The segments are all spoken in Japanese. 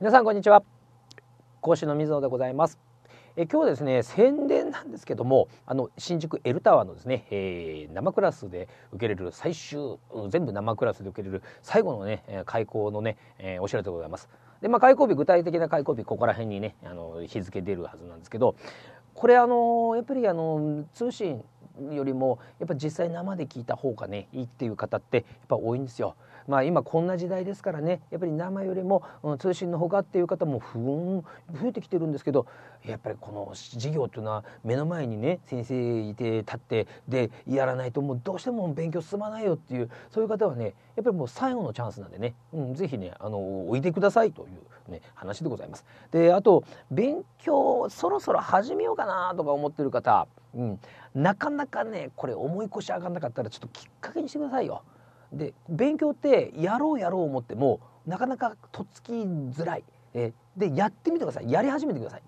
皆さんこんにちは講師の水野でございますえ今日はですね宣伝なんですけどもあの新宿エルタワーのですね、えー、生クラスで受けれる最終全部生クラスで受けれる最後のね開講のね、えー、お知らせでございますでまあ開講日具体的な開講日ここら辺にねあの日付出るはずなんですけどこれあのやっぱりあの通信よりもやっぱ実際生で聞いた方がねいいっていう方ってやっぱ多いんですよ。まあ、今こんな時代ですからねやっぱり生よりも、うん、通信の方がっていう方も不運増えてきてるんですけどやっぱりこの授業っていうのは目の前にね先生いて立ってでやらないともうどうしても勉強進まないよっていうそういう方はねやっぱりもう最後のチャンスなんでね、うん、ぜひねあのおいでくださいという、ね、話でございます。であと勉強そろそろ始めようかなとか思ってる方うん、なかなかねこれ思い越し上がんなかったらちょっときっかけにしてくださいよ。で勉強ってやろうやろう思ってもなかなかとっつきづらい、えでやってみてくださいやり始めてください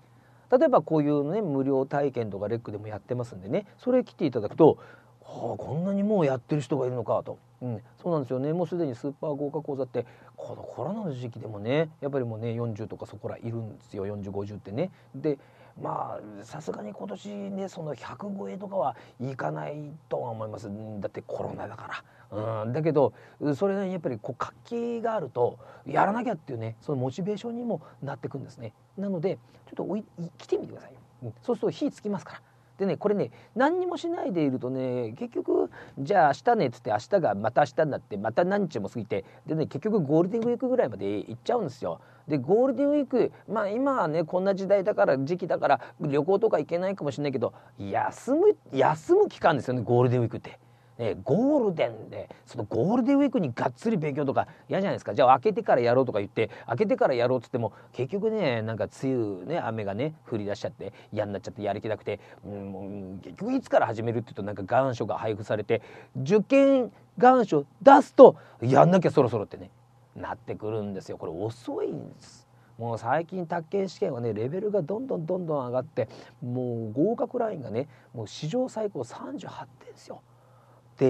例えばこういうね無料体験とかレックでもやってますんでねそれ来ていただくとはあこんなにもうやってる人がいるのかと、うん、そうなんですよねもうすでにスーパー豪華講座ってこのコロナの時期でもねやっぱりもうね40とかそこらいるんですよ4050ってね。でまあさすがに今年ねその100超えとかはいかないとは思いますだってコロナだから。うん、だけどそれなりにやっぱりこう活気があるとやらなきゃっていうねそのモチベーションにもなってくんですね。なのでちょっとおい来てみてくださいよ。そうすると火つきますからでねこれね何にもしないでいるとね結局じゃあ明日ねっつって明日がまた明日になってまた何日も過ぎてでね結局ゴールデンウィークぐらいまで行っちゃうんですよ。でゴールデンウィークまあ今はねこんな時代だから時期だから旅行とか行けないかもしれないけど休む休む期間ですよねゴールデンウィークって。えゴールデンでそのゴールデンウィークにがっつり勉強とか嫌じゃないですかじゃあ開けてからやろうとか言って開けてからやろうっつっても結局ねなんか梅雨ね雨がね降り出しちゃって嫌になっちゃってやる気なくて、うん、結局いつから始めるって言うとなんか願書が配布されて受験願書出すとやんなきゃそろそろってねなってくるんですよこれ遅いんですもう最近宅建試験はねレベルがどんどんどんどん上がってもう合格ラインがねもう史上最高38点ですよ。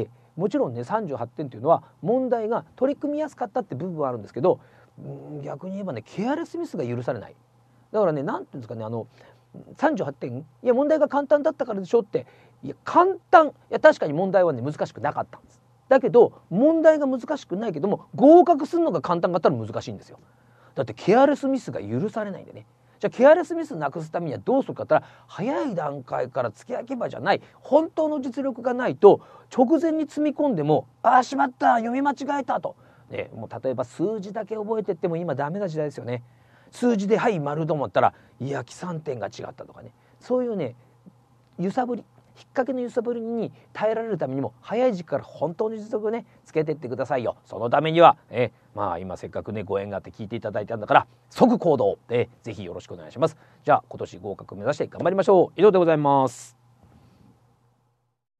てもちろんね38点というのは問題が取り組みやすかったって部分はあるんですけど逆に言えばねケアレスミスが許されないだからね何て言うんですかねあの38点いや問題が簡単だったからでしょっていや簡単いや確かに問題はね難しくなかったんですだけど問題が難しくないけども合格するのが簡単だったら難しいんですよだってケアレスミスが許されないんでねじゃあケアレスミスなくすためにはどうするかって言ったら早い段階から付け焼き場じゃない本当の実力がないと直前に積み込んでもああしまった読み間違えたと、ね、もう例えば数字だけ覚えてっても今ダメな時代ですよね。数字で「はい丸と思ったらいや起算点が違ったとかねそういうね揺さぶりきっかけの揺さぶりに耐えられるためにも早い時期から本当に実力をねつけてってくださいよそのためには、えー、まあ今せっかくねご縁があって聞いていただいたんだから即行動、でぜひよろしくお願いしますじゃあ今年合格目指して頑張りましょう以上でございます